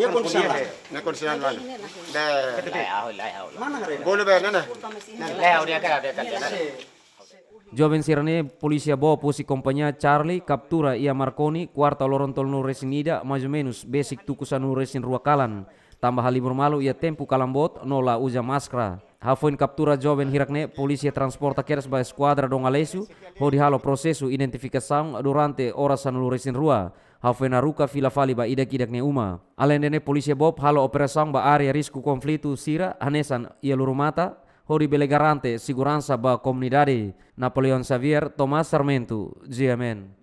ये कौन सा है posisi kompanya Joven Sirene, polisi bawa posi kompanya Charlie, captura ia Marconi, kuarta lorong tol resinida, maju menus, basic tukusan resin ruakalan. Tambah halibur malu ia tempu kalambot, nola uja maskra. Hafoin Kaptura joven Hirakne, polisi transporta queres bae skuadra do Alessio, hodi halo prosesu identifikasaun durante ora sanulurisin rua. Hafoin aruka fila fali ba ida kidakne uma. Alendene dene bob halo operasaun ba area risku konflitu sira hanesan ia lurumata, di belegarante siguransa ba komunidade. Napoleon Xavier, Thomas Sarmento, GMN.